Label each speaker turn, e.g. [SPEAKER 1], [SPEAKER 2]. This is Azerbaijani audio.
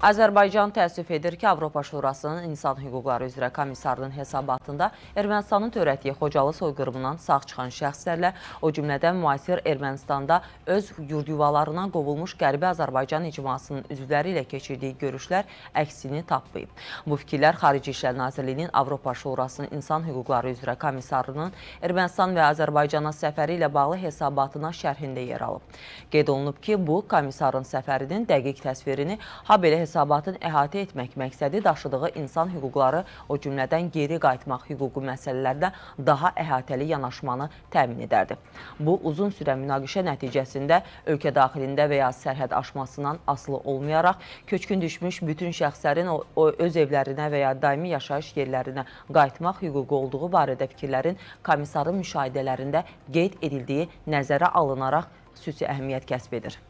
[SPEAKER 1] Azərbaycan təəssüf edir ki, Avropa Şurasının İnsan Hüquqları üzrə komissarının hesabatında Ermənistanın törətdiyi Xocalı soyqırımından sağ çıxan şəxslərlə, o cümlədən müasir Ermənistanda öz yurdyuvalarından qovulmuş Qərbi Azərbaycan icmasının üzvləri ilə keçirdiyi görüşlər əksini tapmayıb. Bu fikirlər Xarici İşlər Nazirliyinin Avropa Şurasının İnsan Hüquqları üzrə komissarının Ermənistan və Azərbaycana səfəri ilə bağlı hesabatına şərhində yer alıb. Qeyd olunub ki, bu komissarın səfərinin dəqiq təsvirini habelə hesabatı hesabatın əhatə etmək məqsədi daşıdığı insan hüquqları, o cümlədən geri qayıtmaq hüququ məsələlərinə daha əhatəli yanaşmanı təmin edərdi. Bu, uzun sürən münaqişə nəticəsində ölkə daxilində və ya sərhəd aşmasından asılı olmayaraq, köçkün düşmüş bütün şəxslərin o, o, öz evlərinə və ya daimi yaşayış yerlərinə qayıtmaq hüququ olduğu barədə fikirlərin komissarın müşahidələrində qeyd edildiyi nəzərə alınaraq xüsusi əhəmiyyət kəsb edir.